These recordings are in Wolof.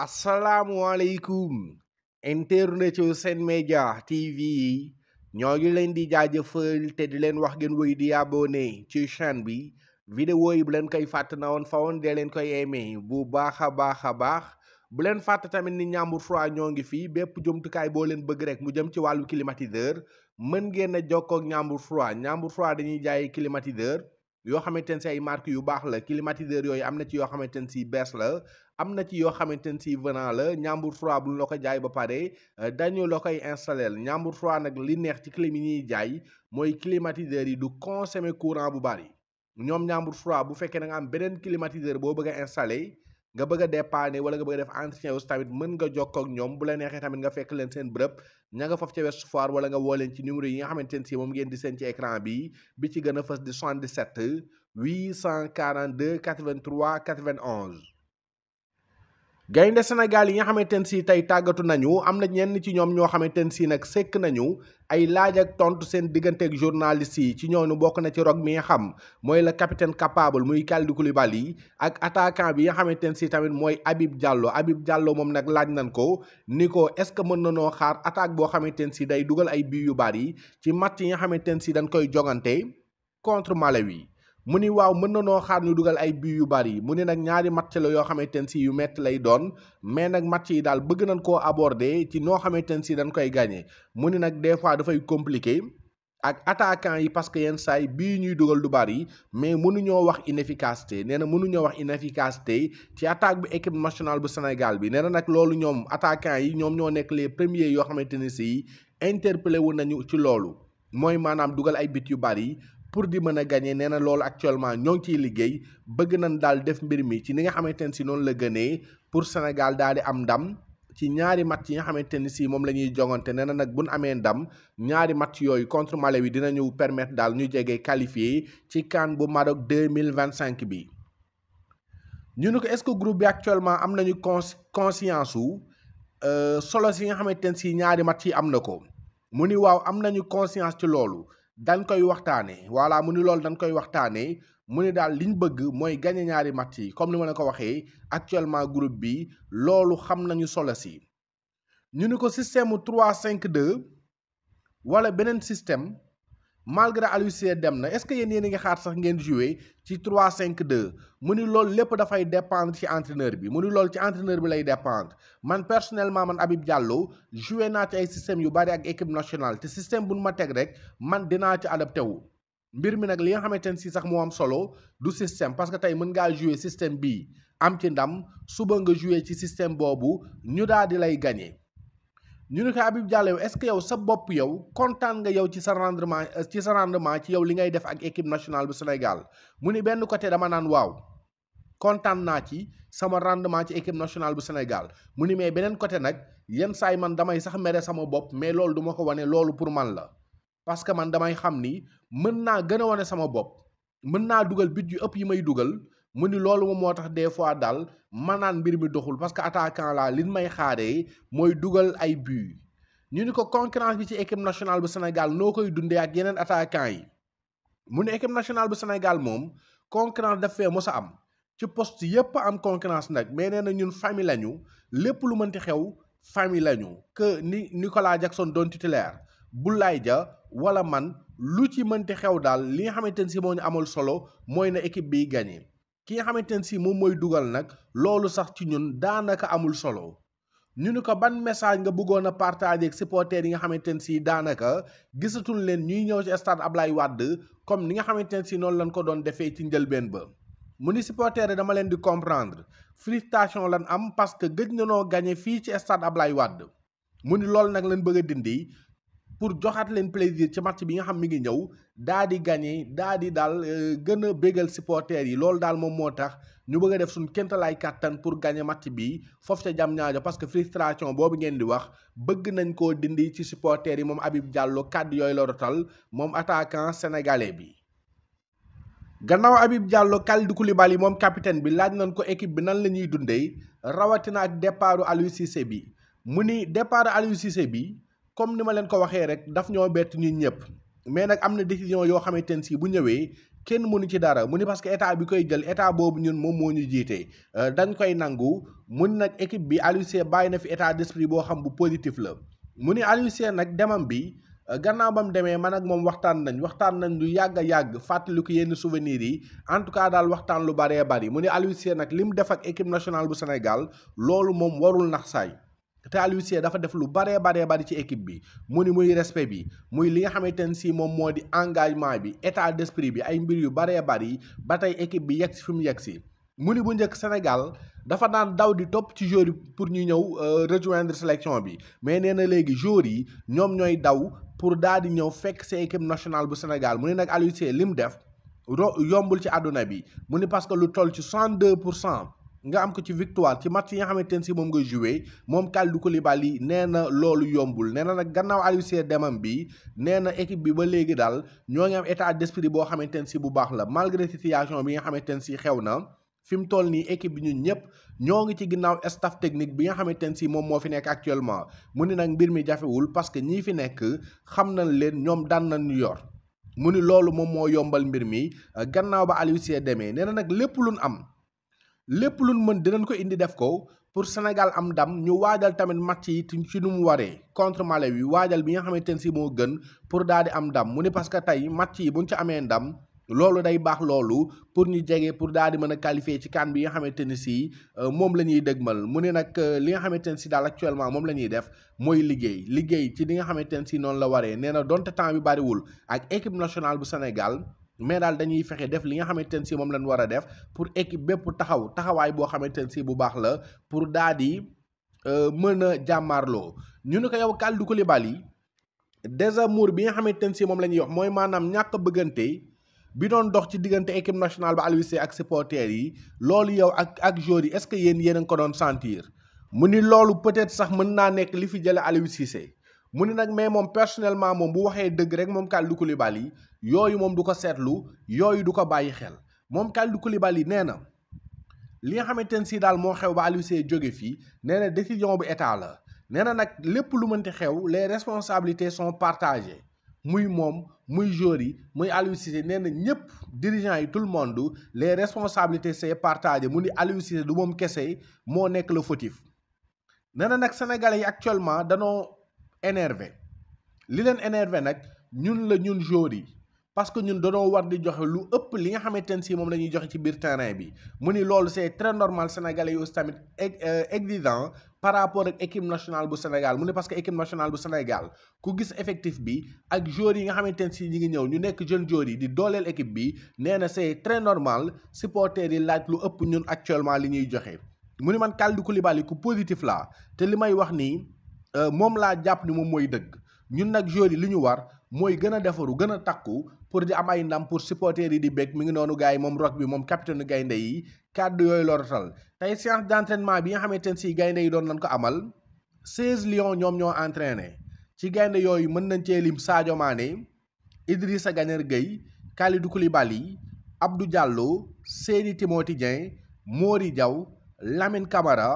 asalaamualeykum internet ci Sen Média TV ñoo ngi leen di jaajëfal te di leen wax ngeen woy di ne ci chaîne bi vidéo yi bu leen koy fàtt na woon fa woon dee leen koy aimé bu baax a baax a baax bu leen fàtt tamit ni Ndiambour Froid ñoo ngi fii bépp jumtukaay boo leen bëgg rek mu jëm ci wàllu climatiseur mën ngeen a jokkoo ak Ndiambour Froid Ndiambour dañuy jaay climatiseur yoo xamante ne si ay marques yu baax la climatiseur yooyu am na ci yoo xamante ne si bees la am na ci yoo xamante ne si venant la ñaambur froid bu la ko jaay ba pare euh, dañu la koy installé ñaambur froid nag li neex ci clim yi ñuy jaay mooy climatiseur yi du consommer courant bu bari ñoom ñaambur froid bu fekkee nanga am beneen climatiseur boo bëgg a installé. nga bëgg a dépanner wala nga bëgg a def entretien aussi tamit mën nga jokkoo ak ñoom bu la neexee tamit nga fekk leen seen bërëb ña nga foofu ca Ouest Foire nga woo leen ci numéro yi nga xamante ne si moom ngeen di seen ci écran bi bi ci gën a fës di 77 842 83 91 gaynde Sénégal yi nga xamante ne si tey tàggatu nañu am na ñenn ci ñoom ñoo xamante ne si nag sekk nañu ay laaj ak tontu seen diggante ak journaliste yi ci ñooñu bokk na ci rog mi nga xam mooy la capitaine capable muy Kalidou Koulibaly ak attaquant bi nga xamante ne si tamit mooy Habib Diallo abib jàllo moom nag laaj nañ ko ni ko est ce que mën na ñoo xaar attaque boo xamante ne si day dugal ay bii yu bari ci mat yi nga xamante ne si dañ koy jogante contre Malawi mu ni waaw mën na noo xaar ñu dugal ay but yu bari mu ne nag ñaari match la yoo xamante ne si yu metti lay doon mais nag match yi daal bëgg nañ koo aborder ci noo xamante ne si dañ koy gagné mu ne nag des fois dafay compliqué ak attaquant yi parce que yenn saay bii ñuy dugal du bari mais mënuñoo wax inefficacité nee na mënuñoo wax inefficacité ci attaque bi équipe nationale bu Sénégal bi nee na nag loolu ñoom attaquant yi ñoom ñoo nekk les premiers yoo xamante ne si interpellé wu nañu ci loolu mooy maanaam dugal ay bit yu bari pour di mën a gagner nee na loolu actuellement ñoo ngi ciy liggéey bëgg nañ daal def mbir mi ci ni nga xamante ne si noonu la gënee pour Sénégal daal di am ndam ci ñaari mat yi nga xamante ni si moom la ñuy jongante nee na nag buñ amee ndam ñaari match yooyu contre male Malawi dinañu permettre daal ñu jege qualifié ci CAN bu Maroc deux mille vingt cinq bi. ñu ne ko est-ce que groupe bi actuellement am nañu cons conscience su euh, solo si nga xamante ne si ñaari mat yi am na ko mu ni waaw am nañu conscience ci loolu. dañ koy waxtaanee voilà mu ni loolu dañ koy waxtaanee mu ni daal liñ bëgg mooy gagné ñaari match yi comme ni ma la ko waxee actuellement groupe bi loolu xam nañu solo si ñu ni ko système 3 5 2 wala beneen système. malgré Aliou dem na est-ce que yéen yéen a ngi xaar sax ngeen joué ci 3 5 mu ni loolu lépp dafay dépendre ci entraîneur bi mu ni loolu ci entraîneur bi lay dépendre man personnellement man Habib jàlloo joué naa ci ay système yu bari ak équipe nationale te système bu nu ma teg rek man dinaa ci adapté wu. mbir mi nag li nga xamante ne si sax moo am solo du système parce que tey mën ngaa joué système bii am ci ndam suba nga joué ci système boobu ñu daal di lay gagné. ñu ne ko Habib Diallo yow est-ce que yow sa bopp yow kontaan nga yow ci sa rendement ci sa rendement ci yow li ngay def ak équipe nationale bu Sénégal mu ni benn côté dama naan waaw kontaan naa ci sama rendement ci équipe nationale bu Sénégal mu ni mais beneen côté nag yenn saay man damay sax mere sama bopp mais loolu duma ko wane loolu pour man la parce que man damay xam ni mën naa gën a wane sama bopp mën naa dugal bit yu ëpp yi may dugal mu ni loolu moom moo tax des fois daal manaan mbir mi doxul parce que attaquant la li may xaaree mooy dugal ay but ñu ni ko concurrence bi ci équipe national bu Sénégal noo koy dundee ak yeneen attaquant yi mu ni équipe nationale bu Sénégal moom concurrence daf fee mosa am ci post yépp am concurrence nag mais nee na ñun famille lañu lépp lu mënti xew famille lañu que ni Nicolas Jackson doon titulaire Boulaye ja wala man lu ci mënti xew daal li nga xamante ne si moo ñu amal solo mooy na équipe biy gagné. ki nga xamante ne sii moom mooy dugal nag loolu sax ci ñun daanaka amul solo ñu ni ko ban message nga bëggoon a partager ak supporters yi nga xamante ne sii daanaka gisatul leen ñuy ñëw ci stade Ablaye wadd comme ni nga xamante ne si noonu lañ ko doon defee ci njëlbeen ba mu ni supporters dama leen di comprendre frustration lan am parce que gëj na noo gagné fii ci stade Ablaye Wade mu ni loolu nag lañ bëgg a dindi pour joxaat leen plaisir ci match bi nga xam mi ngi ñëw daa di gagné daa di daal euh, gën a bégal supporters yi loolu daal moom moo tax ñu bëgg a def suñ kéntalaay kàttan pour gagné match bi foofu ca jam ñaajo parce que frustration boobu ngeen di wax bëgg nañ ko dindi ci supporters yi moom Habib jàlloo kàddu yooyu la rotal moom attaquant sénégalais bi gannaaw jàlloo Diallo Kalidou yi moom capitaine bi laaj nañ ko équipe bi nan la ñuy dundee rawatina ak départu bi mu ni départ Aliou bi comme ni ma leen ko waxee rek daf ñoo bett ñun ñëpp mais nag am na décision yoo xamante ne si bu ñëwee kenn mënu ci dara mu ni parce que état bi koy jël état boobu ñun moom moo ñu jiite euh, dañ koy nangu mu ni nag équipe bi Aliou bàyyi na fi état d'esprit boo xam bu positif la mu ni Aliou nag demam bi euh, gannaaw ba demee man ak moom waxtaan nañ waxtaan nañ lu yàgg a yàgg fàttaliku yenn souvenirs yi en tout cas daal waxtaan lu baree bari mu ni Aliou nag li def ak équipe nationale bu Sénégal loolu moom warul nax saay te Aliou dafa def lu baree baree bari ci équipe bi mu ni muy respect bi muy li nga xamante ne si moom moo di engagement bi état d'esprit bi ay mbir yu baree bari ba tey équipe bi yegg si fi mu yegg si mu ni bu njëkk Sénégal dafa daan daw di topp ci joueurs yi pour ñu ñëw euh, rejoindre sélection bi mais nee na léegi joueurs yi ñoom ñooy daw pour daal di ñëw fekk sa équipe nationale bu Sénégal mu ne nag Aliou Cissé li mu def ro yombul ci àdduna bi mu ni parce que lu toll ci 62 pour cent nga am ko ci victoire ci match yi nga xamante ne si moom nga joué moom Kalidou Koulibaly nee na loolu yombul nee na nag gannaaw Aliou demam bi nee na équipe bi ba léegi daal ñoo ngi am état d'esprit boo xamante ne si bu baax la malgré situation bi nga xamante ne si xew na fi mu toll nii équipe bi ñu ñëpp ñoo ngi ci ginnaaw staff technique bi nga xamante ne si moom moo fi nekk actuellement mu ni nag mbir mi jafewul parce que ñii fi nekk xam nañ leen ñoom daan nañ ñu yor mu ni loolu moom moo yombal mbir mi gannaaw ba Aliou demee nee na nag lépp luñ am. lépp luñ mën dinañ ko indi def ko pour Sénégal am ndam ñu waajal tamit match yi ci nu mu waree contre Malawi waajal bi nga xamante ne si moo gën pour daal am ndam mu ni parce que tey match yi buñ ci amee ndam loolu day baax loolu pour ñu jege pour daal di mën a qualifier ci kan bi nga xamante ne si euh, moom la ñuy dëgmal mu ne nag euh, li nga xamante ne si daal actuellement moom la ñuy def mooy liggéey liggéey ci li nga xamante ne si noonu la waree nee na donte temps bi bariwul ak équipe nationale bu Sénégal. mais daal dañuy fexe def li nga xamante ne si moom lañ war a def pour équipe bépp taxaw taxawaay boo xamante ne si bu baax la pour daa di euh, mën a ñu ne ko yow Kalidou Koulibaly désamour bi nga xamante ne si moom la ñuy wax mooy maanaam ñàkk bëggante bi doon dox ci diggante équipe nationale ba Aliou Cissé ak supporters yi loolu yow ak ak joueurs yi est-ce que yéen yéen a ko doon sentir mu ni loolu peut-être sax mën naa nekk li fi jële Aliou Cissé mu ne mais personnellement mon bu waxee dëgg rek mom Kalidou Koulibaly yooyu moom du ko seetlu yooyu du xel mom Kalidou Koulibaly nee li nga xamante si daal xew ba Aliou Seye jóge fii décision bu état la nee nak lu xew les responsabilités sont partagées muy mom muy jori muy Aliou Cissé dirigeant et yi tout le monde les responsabilités c'est partagé mu ni Aliou Cissé du mom kessé mo nek le fautif nee nak sénégalais actuellement danoo énervé li leen énervé nag ñun la ñun joueurs yi parce que ñun dañoo war di joxe lu ëpp li nga xamante ne si moom la ñuy joxe ci biir terrain bi mu ni loolu c'est très normal sénégalais yi tamit euh, exigeant par rapport ak équipe nationale bu Sénégal mu ne parce que équipe nationale bu Sénégal ku gis effectif bi ak joueurs yi nga xamante ne si ñi ngi ñëw ñu nekk jeune joueurs yi di dooleel équipe bi nee na c'est très normal supporters yi laaj lu ëpp ñun actuellement li ñuy joxe mu ni man Kalidou Koulibaly ku positif la te li may wax nii. Euh, moom laa jàpp ni moom mooy dëkk ñun nag joueurs yi li ñu war mooy gën a defaru gën a takku pour di am ay ndam pour supporters yi di bég mi ngi noonu gars yi moom rock bi moom capitaine gaynde yi kàddu yooyu la rotal tey séance d'entraînement bi nga xamante ne si gaynde yi doon nañ ko amal 16 lions ñoom ñoo entraîné ci gaynde yooyu mën nañ cee lim Sadio Mané Idrissa Gana Gueye Kalidou Koulibaly Abdou Diallo Seydi Timothy Dieng Mori Diaw Lamine Camara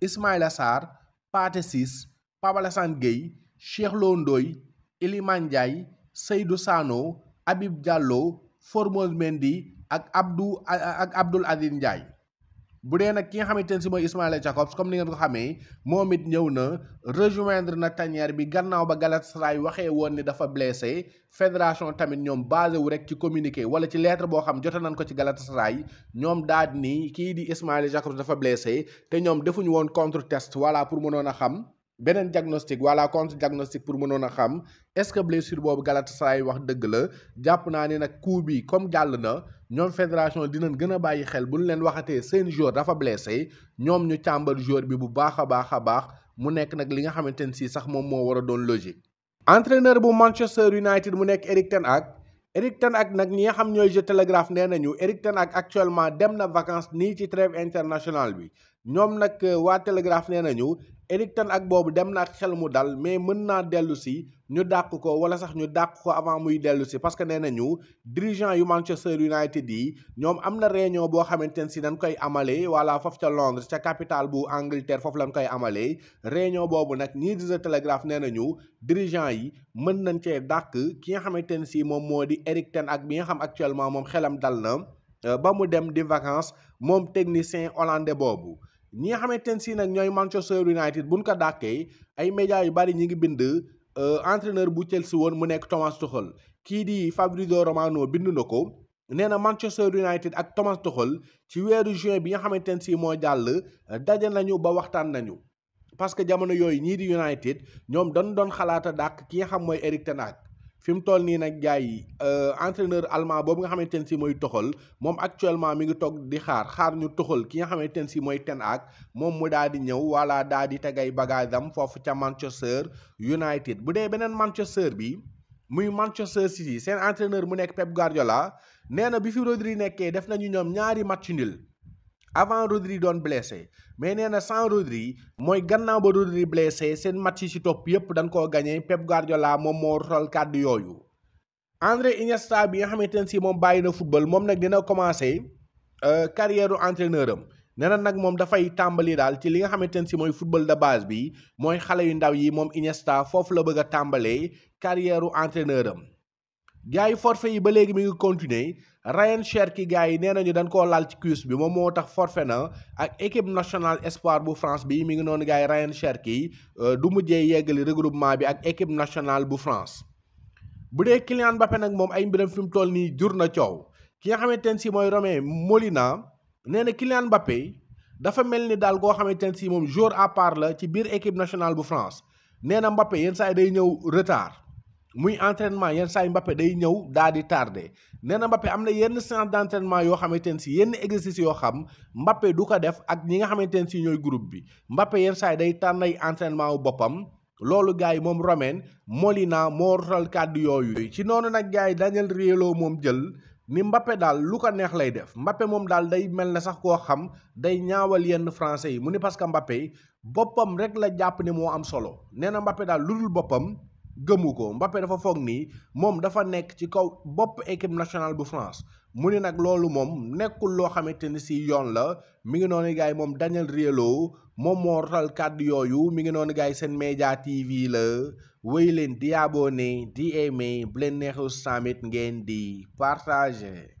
Ismaïla Sarr Pathé Ciss Pape Alassane Gueye Cheikh Lo Ndoye Elimane Ndiaye Seydou Sano Habib Diallo Formose Mendy ak Abdou ak Abdoul Aziz Ndiaye bu dee nag ki nga xamante ne si mooy Ismaila Jacobs comme ni ngeen ko xamee moom it ñëw na rejoindre na tanière bi gannaaw ba Galatasaray waxee woon ni dafa blessé fédération tamit ñoom basé wu rek ci communiqué wala ci lettre boo xam jote nañ ko ci Galatasaray ñoom daal ni kii di Ismaila Jacobs dafa blessé te ñoom defuñu woon contre test voilà pour mënoon a xam beneen diagnostic wala contre diagnostic pour mënoon a xam est-ce que blessure boobu Galatasaray wax dëgg la jàpp naa ne nag coup bi comme jàll na ñoom fédération dinañ gën a bàyyi xel bu ñu leen waxatee seen joueur dafa blessé ñoom ñu càmbar joueur bi bu baax a baax a baax mu nekk nag li nga xamante ne si sax moom moo war a doon logique. entraîneur bu Manchester United mu nekk Erik ten Hag Erik ten Hag nag ñi nga xam ñooy jeu Telegraph nee nañu Erik ten Hag actuellement dem na vacances nii ci trêve internationale bi. ñoom nag euh, waa Télégraphe nee nañu Eric Kane ak boobu dem na ak xel mu dal mais mën naa dellu si ñu dàq ko wala sax ñu dàq ko avant muy dellu si parce que nee nañu dirigeant yu Manchester United yi ñoom am na réunion boo xamante ne si dañ koy amalee wala foofu ca Londres ca capitale bu Angleterre foofu lañ koy amalee réunion boobu nag ñii di The Telegraph nee nañu dirigeant yi mën nañ cee dàq ki nga xamante ne si moom moo di Eric ak bi nga xam actuellement moom xelam dal na euh, ba mu dem di vacances moom technicien hollandais boobu. ñi nga xamante ne si nag ñooy Manchester United buñ ko dàkkee ay médias yu bari ñi ngi bind euh, entreneur bu Chelsea woon mu nekk Thomas toxol kii di Fabrizio Romano bind na ko nee na Manchester United ak Thomas toxol ci weeru juin bi nga xamante ne si moo jàll daje nañu ba waxtaan nañu parce que jamono yooyu ñii di United ñoom dañu doon xalaata dàq ki nga xam mooy Erik ten fi mu toll nii nag gars yi euh, entraîneur allemand boobu nga xamante ne si mooy toxal moom actuellement mi ngi toog di xaar xaar ñu toxal ki nga xamante ne si mooy Ten ak moom mu daal di ñëw wala daal di tegay bagage am foofu ca Manchester United bu dee beneen Manchester bi muy Manchester City seen entraîneur mu nekk Pep Guardiola nee na bi fi Rodri nekkee def nañu ñoom ñaari match nul avant Rodri doon blessé mais nee na sans Rodri mooy gannaaw ba Rodri blessé seen match yi ci topp yépp dañ koo gagné Pep Guardiola moom moo rotal kàddu yooyu. André Iniesta bi nga xamante ne si moom bàyyi na football moom nag dina commencé euh, carrière u entraîneur am nee na nag moom dafay tàmbali daal ci li nga xamante ne si mooy football de base bi mooy xale yu ndaw yi moom Iniesta foofu la bëgg a tàmbalee carrière u entraîneur am. yi ba léegi mi ngi Ryan Cherki gars yi nee nañu dañ koo laal ci cuisse bi moom moo tax forfait na ak équipe nationale espoir bu France bi mi ngi noonu gars yi Ryan Cherki euh, du mujjee yeggali regroupement bi ak équipe nationale bu France. bu dee Kylian Mbappé nag moom ay mbiram fi mu toll nii jur na coow ki nga xamante ne si mooy Romain Molina nee na Kylian Mbappé dafa mel ni daal koo xamante ne si moom joueur à part la ci biir équipe nationale bu France nee na Mbappé yenn saa yi day ñëw retard. muy entraînement yenn saa yi day ñëw daal di tardé nee na Mbappé am na yenn séance d' yoo xamante ne si yenn exercice yoo xam Mbappé du ko def ak ñi nga xamante ne si ñooy groupe bi Mbappé yenn saa yi day tànnay entraînement wu boppam. loolu gars yi moom Romain Molina moo rotal kàddu yooyu. ci noonu nag gars yi Daniel Riolo moom jël ni Mbappé daal lu ko neex lay def Mbappé moom daal day mel na sax koo xam day ñaawal yenn français yi mu ni parce que Mbappé boppam rek la jàpp ne moo am solo nee na Mbappé daal lu boppam. gëmu ko Mbappé dafa foog nii moom dafa nekk ci kaw bopp équipe nationale bu France mu ne nag loolu moom nekkul loo xamante ni si yoon la mi ngi noonu gars yi moom Daniel Riolo moom moo rotal kàddu yooyu mi ngi noonu gars yi seen média TV la wéy leen di abonné di aimé bu leen neexu samit ngeen di partagé